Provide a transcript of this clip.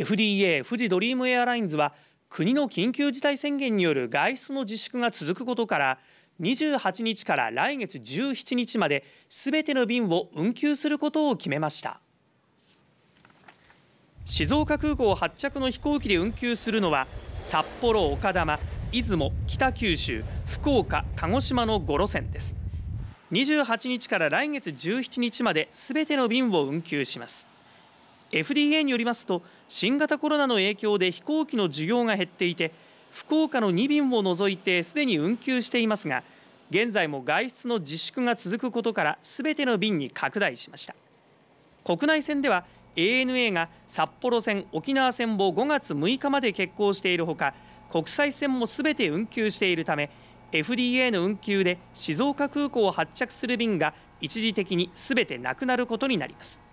FDA 富士ドリームエアラインズは国の緊急事態宣言による外出の自粛が続くことから28日から来月17日まですべての便を運休することを決めました静岡空港発着の飛行機で運休するのは札幌、岡玉、出雲、北九州、福岡、鹿児島の5路線です28日から来月17日まで全ての便を運休します FDA によりますと新型コロナの影響で飛行機の需要が減っていて福岡の2便を除いてすでに運休していますが現在も外出の自粛が続くことからすべての便に拡大しました国内線では ANA が札幌線沖縄線を5月6日まで欠航しているほか国際線もすべて運休しているため FDA の運休で静岡空港を発着する便が一時的にすべてなくなることになります